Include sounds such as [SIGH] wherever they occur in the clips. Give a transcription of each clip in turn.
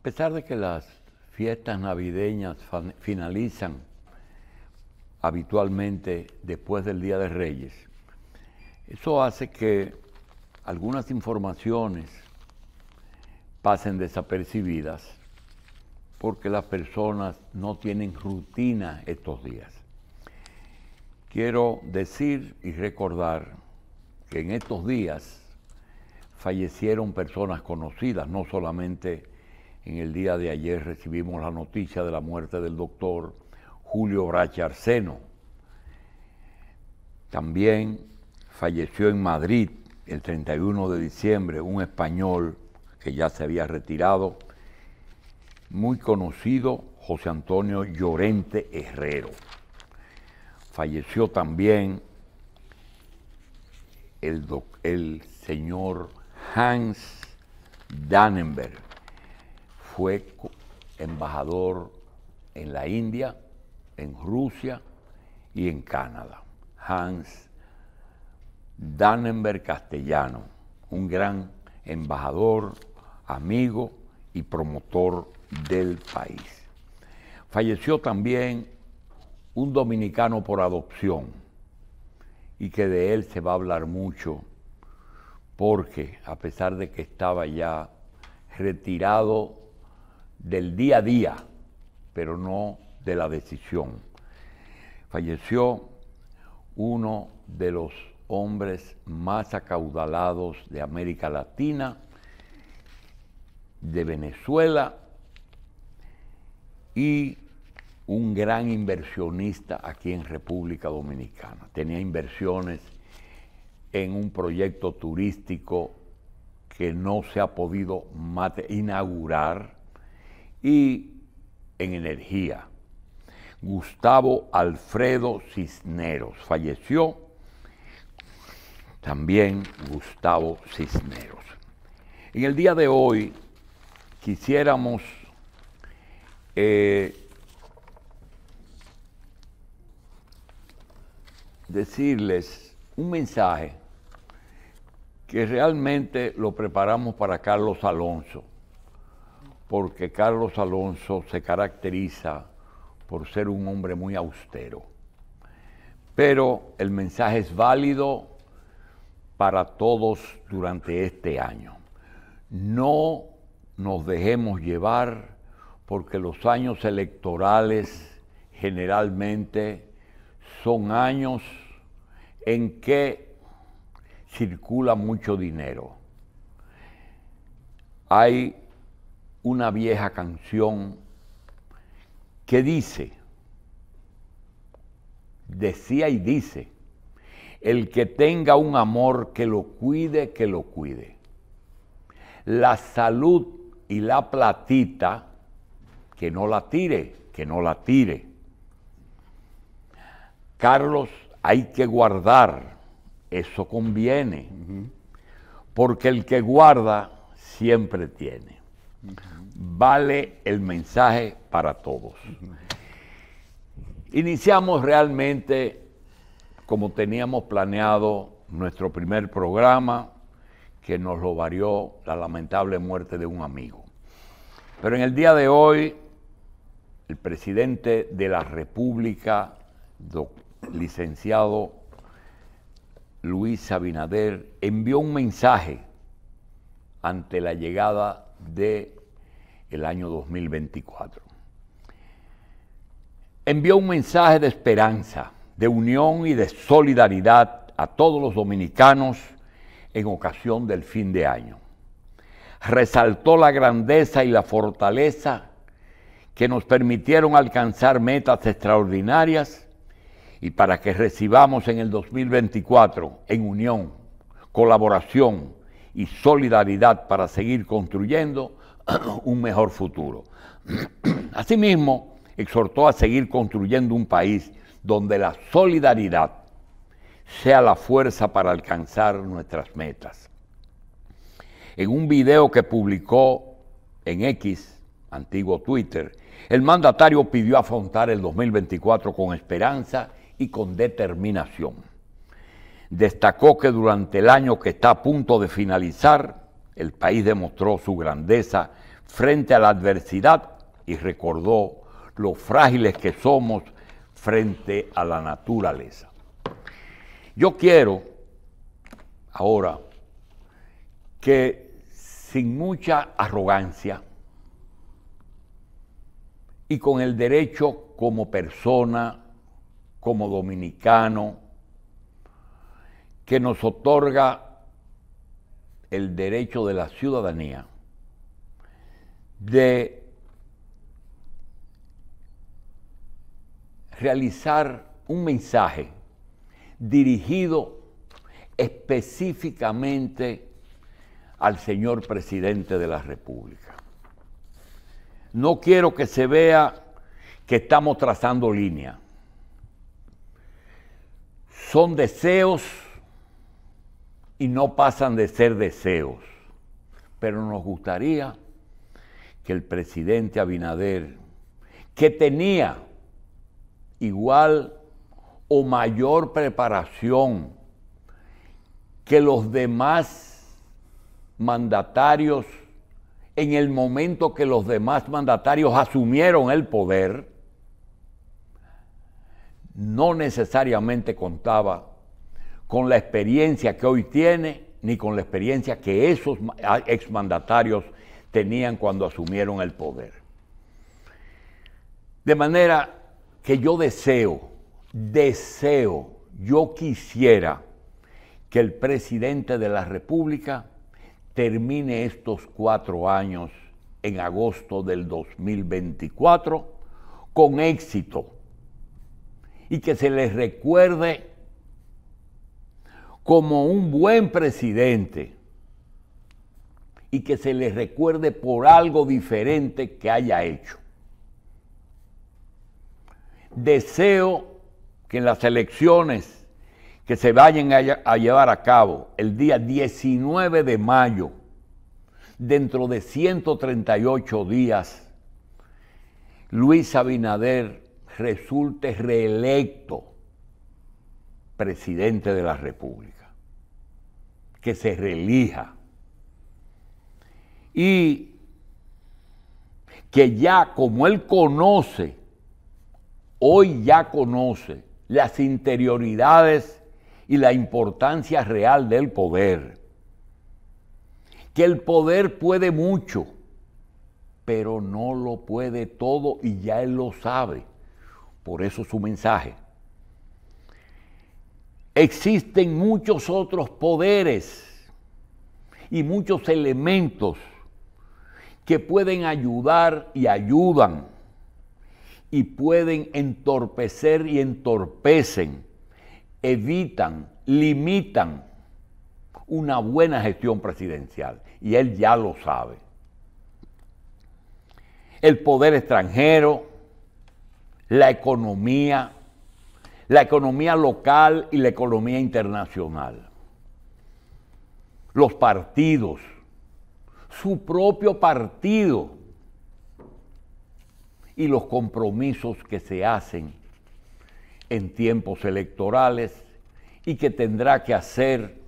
A pesar de que las fiestas navideñas finalizan habitualmente después del Día de Reyes, eso hace que algunas informaciones pasen desapercibidas porque las personas no tienen rutina estos días. Quiero decir y recordar que en estos días fallecieron personas conocidas, no solamente en el día de ayer recibimos la noticia de la muerte del doctor Julio Brach También falleció en Madrid el 31 de diciembre un español que ya se había retirado, muy conocido, José Antonio Llorente Herrero. Falleció también el, el señor Hans Dannenberg fue embajador en la India, en Rusia y en Canadá. Hans Dannenberg Castellano, un gran embajador, amigo y promotor del país. Falleció también un dominicano por adopción y que de él se va a hablar mucho porque a pesar de que estaba ya retirado del día a día, pero no de la decisión. Falleció uno de los hombres más acaudalados de América Latina, de Venezuela y un gran inversionista aquí en República Dominicana. Tenía inversiones en un proyecto turístico que no se ha podido inaugurar y en energía. Gustavo Alfredo Cisneros falleció también Gustavo Cisneros. En el día de hoy quisiéramos eh, decirles un mensaje que realmente lo preparamos para Carlos Alonso porque Carlos Alonso se caracteriza por ser un hombre muy austero. Pero el mensaje es válido para todos durante este año. No nos dejemos llevar porque los años electorales generalmente son años en que circula mucho dinero. Hay una vieja canción que dice, decía y dice, el que tenga un amor que lo cuide, que lo cuide. La salud y la platita, que no la tire, que no la tire. Carlos, hay que guardar, eso conviene, porque el que guarda siempre tiene vale el mensaje para todos. Iniciamos realmente como teníamos planeado nuestro primer programa, que nos lo varió la lamentable muerte de un amigo. Pero en el día de hoy, el presidente de la República, licenciado Luis Sabinader envió un mensaje ante la llegada de el año 2024. Envió un mensaje de esperanza, de unión y de solidaridad a todos los dominicanos en ocasión del fin de año. Resaltó la grandeza y la fortaleza que nos permitieron alcanzar metas extraordinarias y para que recibamos en el 2024 en unión, colaboración, y solidaridad para seguir construyendo [CLEARS THROAT] un mejor futuro. [CLEARS THROAT] Asimismo, exhortó a seguir construyendo un país donde la solidaridad sea la fuerza para alcanzar nuestras metas. En un video que publicó en X, antiguo Twitter, el mandatario pidió afrontar el 2024 con esperanza y con determinación destacó que durante el año que está a punto de finalizar, el país demostró su grandeza frente a la adversidad y recordó lo frágiles que somos frente a la naturaleza. Yo quiero ahora que sin mucha arrogancia y con el derecho como persona, como dominicano, que nos otorga el derecho de la ciudadanía de realizar un mensaje dirigido específicamente al señor presidente de la República. No quiero que se vea que estamos trazando línea. Son deseos y no pasan de ser deseos. Pero nos gustaría que el presidente Abinader, que tenía igual o mayor preparación que los demás mandatarios en el momento que los demás mandatarios asumieron el poder, no necesariamente contaba con la experiencia que hoy tiene, ni con la experiencia que esos exmandatarios tenían cuando asumieron el poder. De manera que yo deseo, deseo, yo quisiera que el presidente de la República termine estos cuatro años en agosto del 2024 con éxito y que se les recuerde como un buen presidente y que se le recuerde por algo diferente que haya hecho. Deseo que en las elecciones que se vayan a, llevar a cabo el día 19 de mayo, dentro de 138 días, Luis Abinader resulte reelecto presidente de la República que se relija. Y que ya como él conoce, hoy ya conoce las interioridades y la importancia real del poder. Que el poder puede mucho, pero no lo puede todo y ya él lo sabe. Por eso su mensaje existen muchos otros poderes y muchos elementos que pueden ayudar y ayudan y pueden entorpecer y entorpecen, evitan, limitan una buena gestión presidencial. Y él ya lo sabe. El poder extranjero, la economía, la economía local y la economía internacional. Los partidos, su propio partido y los compromisos que se hacen en tiempos electorales y que tendrá que hacer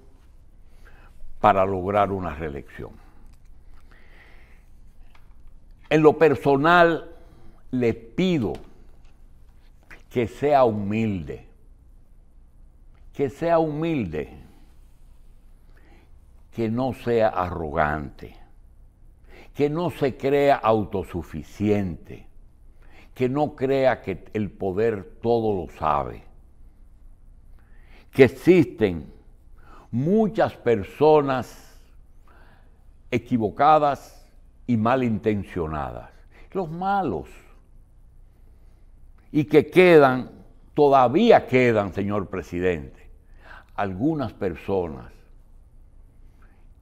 para lograr una reelección. En lo personal, le pido que sea humilde, que sea humilde, que no sea arrogante, que no se crea autosuficiente, que no crea que el poder todo lo sabe, que existen muchas personas equivocadas y malintencionadas, los malos y que quedan, todavía quedan, señor presidente, algunas personas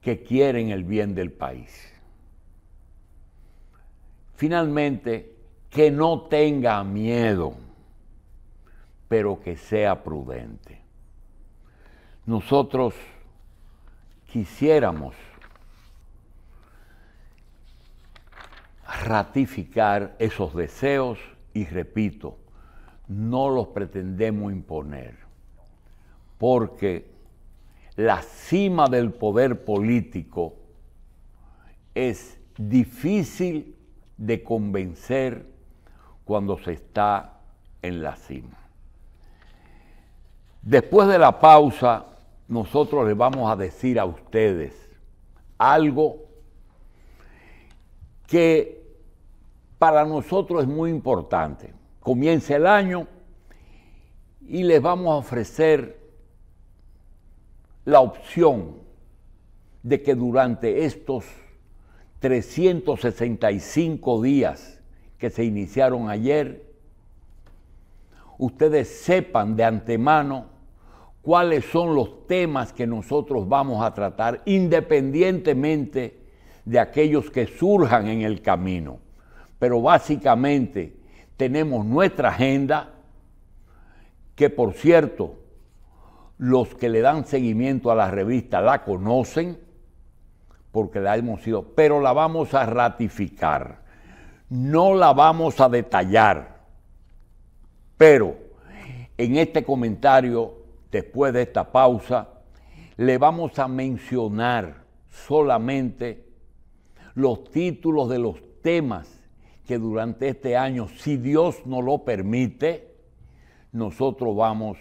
que quieren el bien del país. Finalmente, que no tenga miedo, pero que sea prudente. Nosotros quisiéramos ratificar esos deseos y repito, no los pretendemos imponer, porque la cima del poder político es difícil de convencer cuando se está en la cima. Después de la pausa, nosotros les vamos a decir a ustedes algo que para nosotros es muy importante comienza el año y les vamos a ofrecer la opción de que durante estos 365 días que se iniciaron ayer, ustedes sepan de antemano cuáles son los temas que nosotros vamos a tratar independientemente de aquellos que surjan en el camino. Pero básicamente tenemos nuestra agenda, que por cierto, los que le dan seguimiento a la revista la conocen, porque la hemos sido, pero la vamos a ratificar, no la vamos a detallar, pero en este comentario, después de esta pausa, le vamos a mencionar solamente los títulos de los temas que durante este año, si Dios no lo permite, nosotros vamos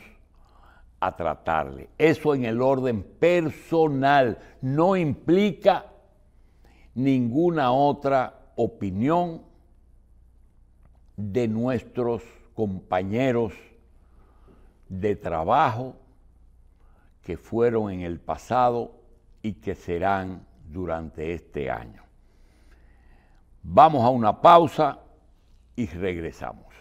a tratarle. Eso en el orden personal no implica ninguna otra opinión de nuestros compañeros de trabajo que fueron en el pasado y que serán durante este año. Vamos a una pausa y regresamos.